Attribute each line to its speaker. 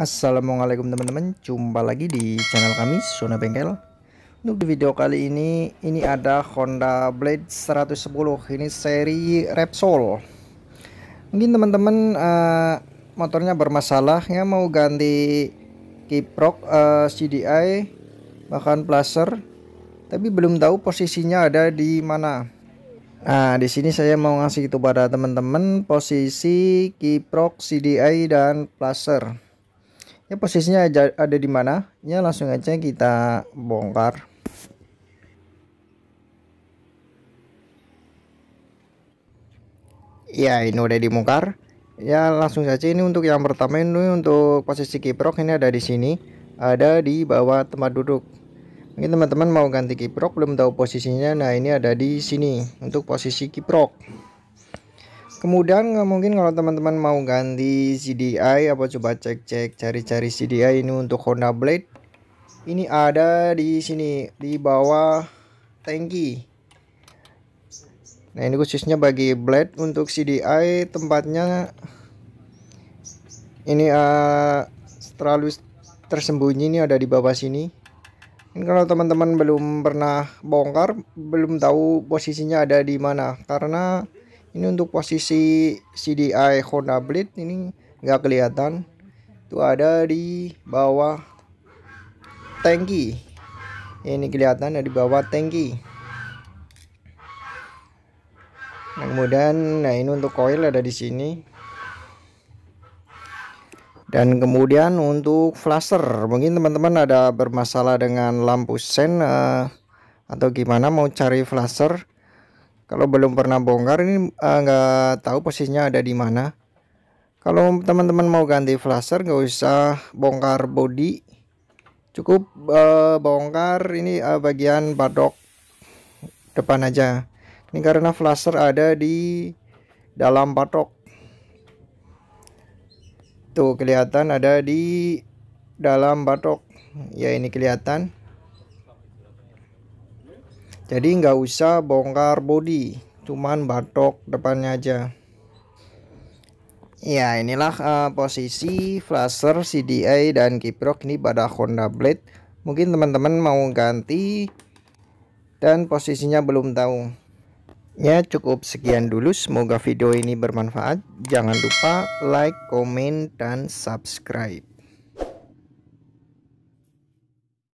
Speaker 1: Assalamualaikum teman-teman Jumpa lagi di channel kami Zona Bengkel Untuk di video kali ini Ini ada Honda Blade 110 Ini seri Repsol Mungkin teman-teman uh, Motornya bermasalah ya Mau ganti kiprok uh, eh, CDI Bahkan plaster Tapi belum tahu posisinya ada di mana Nah, di sini saya mau ngasih itu pada teman-teman posisi kiprok CDI dan plaster ya posisinya ada di mana ya langsung aja kita bongkar ya ini udah dibongkar ya langsung saja ini untuk yang pertama ini untuk posisi kiprok ini ada di sini ada di bawah tempat duduk mungkin teman-teman mau ganti kiprok belum tahu posisinya nah ini ada di sini untuk posisi kiprok kemudian eh, mungkin kalau teman-teman mau ganti CDI apa coba cek-cek cari-cari CDI ini untuk Honda Blade ini ada di sini di bawah tangki nah ini khususnya bagi Blade untuk CDI tempatnya ini uh, eh, terlalu tersembunyi ini ada di bawah sini ini kalau teman-teman belum pernah bongkar belum tahu posisinya ada di mana karena ini untuk posisi CDI Honda Blade ini nggak kelihatan itu ada di bawah tangki ini kelihatan ada di bawah tangki nah, kemudian nah ini untuk coil ada di sini dan kemudian untuk flasher mungkin teman-teman ada bermasalah dengan lampu sen uh, atau gimana mau cari flasher kalau belum pernah bongkar ini eh, nggak uh, tahu posisinya ada di mana. Kalau teman-teman mau ganti flasher nggak usah bongkar bodi, cukup uh, bongkar ini uh, bagian badok depan aja. Ini karena flasher ada di dalam patok. Tuh kelihatan ada di dalam patok. Ya ini kelihatan jadi nggak usah bongkar bodi cuman batok depannya aja ya inilah uh, posisi flasher CDI dan kiprok ini pada Honda Blade mungkin teman-teman mau ganti dan posisinya belum tahu Ya cukup sekian dulu semoga video ini bermanfaat Jangan lupa like, komen, dan subscribe